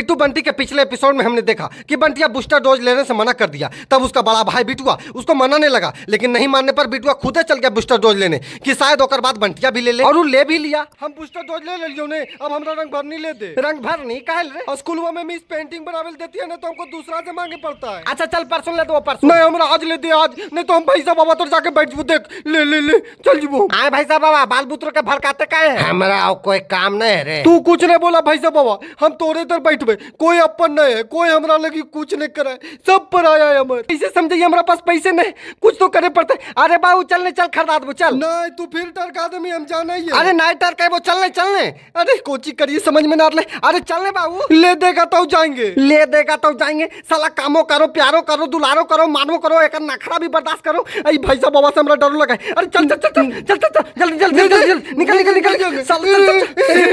बिट्टू बंटी के पिछले एपिसोड में हमने देखा कि बंटिया बूस्टर डोज लेने से मना कर दिया तब उसका बड़ा भाई बिटुआ उसको मनाने लगा लेकिन नहीं मानने पर बिटुआ खुद चल गया बूस्टर डोज लेने कि शायद ओकर बाद बंटिया भी ले ले और वो ले भी लिया हम बूस्टर डोज ले लियो ने अब हमारा रंग भरनी ले दे रंग भरनी काहे रे स्कूल में मिस पेंटिंग बनावे देती है ना तो हमको दूसरा से मांगे पड़ता है अच्छा चल परसों ले दो परसों नहीं हमरा आज ले दे आज नहीं तो हम भाई साहब बाबा तो जाके बैठ जबो देख ले ले ले चल जबो आए भाई साहब बाबा बाल बुतरो के भड़काते काहे हमरा कोई काम नहीं है रे तू कुछ नहीं बोला भाई साहब बाबा हम तोरे इधर बैठ हमें कोई अपन नहीं है कोई हमरा लगी कुछ नहीं करे सब पर आया है हमारे समझे समझिए हमारे पास पैसे नहीं कुछ तो करे पड़ते अरे बाबू चल ने चल खरदा दो चल नहीं तू फिर डर का आदमी हम जाना ही है अरे नहीं डर टरका वो चल ने अरे कोची करिए समझ में ना ले अरे चल ने बाबू ले देगा तो जाएंगे ले देगा तो जाएंगे साला कामो करो प्यारो करो दुलारो करो मानो करो एक नखरा भी बर्दाश्त करो अरे भाई साहब बाबा से हमरा डर लगा अरे चल चल चल चल चल चल जल्दी जल्दी जल्दी निकल निकल निकल साला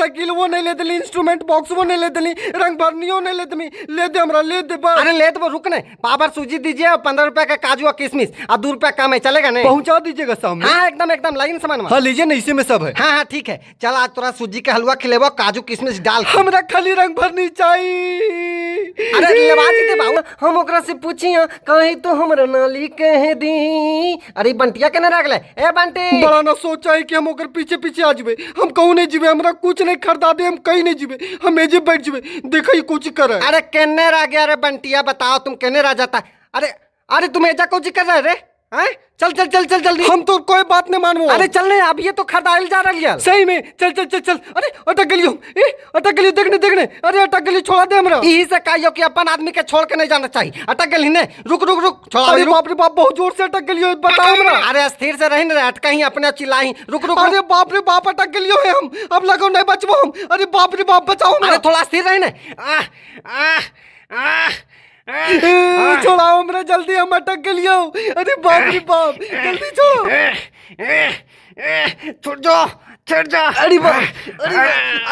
शकील वो नहीं लेते इंस्ट्रूमेंट बॉक्स वो नहीं लेते रंग भरनी भरनियो नहीं ले दे हमरा ले दे पर अरे लेते बस रुकने बाबर सूजी दीजिए और पंद्रह रुपए का काजू और किशमिश और दो रुपए काम है चलेगा नहीं पहुंचा दीजिएगा सब हाँ एकदम एकदम लाइन सामान हाँ लीजिए ना इसी में सब है हाँ हाँ ठीक है चल आज तोरा सूजी का हलवा खिलेबो काजू किशमिश डाल हमरा खाली रंग भरनी चाहिए अरे दे बाबू हम ओकरा से तो नाली कह दी अरे बंटिया रख ए बंटी बड़ा ना सोचा है कि हम ओकर पीछे पीछे आ जबे हम नहीं जीवे हमरा कुछ नहीं खरीदा दे हम कहीं नहीं जीवे हम एजे बैठ जीवे देखई कुछ कर अरे केने रह गया अरे बंटिया बताओ तुम केने रह जाता अरे अरे तुम एजा कुछ कर रहे रे है चल चल चल चल जल्दी हम तो कोई बात नहीं मानू अरे चल चलने अब ये तो खरदाइल जा रही है सही में चल चल चल चल अरे अटक गलियो अटक गलियो देखने देखने अरे अटक गली छोड़ा दे हमरा यही से कहियो कि अपन आदमी के छोड़ के नहीं जाना चाहिए अटक गली ने रुक रुक रुक छोड़ा अरे बाप रे बाप बहुत जोर से अटक गलियो बताओ हमरा अरे स्थिर से रही अटक ही अपने चिल्लाही रुक रुक अरे बाप रे बाप अटक गलियो है हम अब लगो नहीं बचबो हम अरे बाप रे बाप बचाओ अरे थोड़ा स्थिर रही ना छोड़ाओ हमरा जल्दी हम अटक के गलियो अरे बाप रे बाप जल्दी छोड़ो छोड़ दो छोड़ दो अरे बाप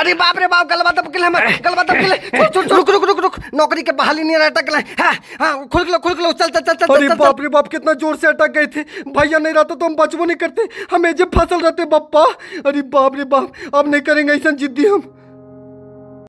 अरे बाप रे बाप गलबा तब के हमर गलबा तब के छोड़ छोड़ रुक रुक रुक रुक नौकरी के बहाली नहीं रहता के हां हां खुल के खुल के चल चल चल चल अरे बाप रे बाप कितना जोर से अटक गए थे भैया नहीं रहता तो, तो हम बचबो नहीं करते हमें जब फसल रहते बप्पा अरे बाप रे बाप अब नहीं करेंगे ऐसा जिद्दी हम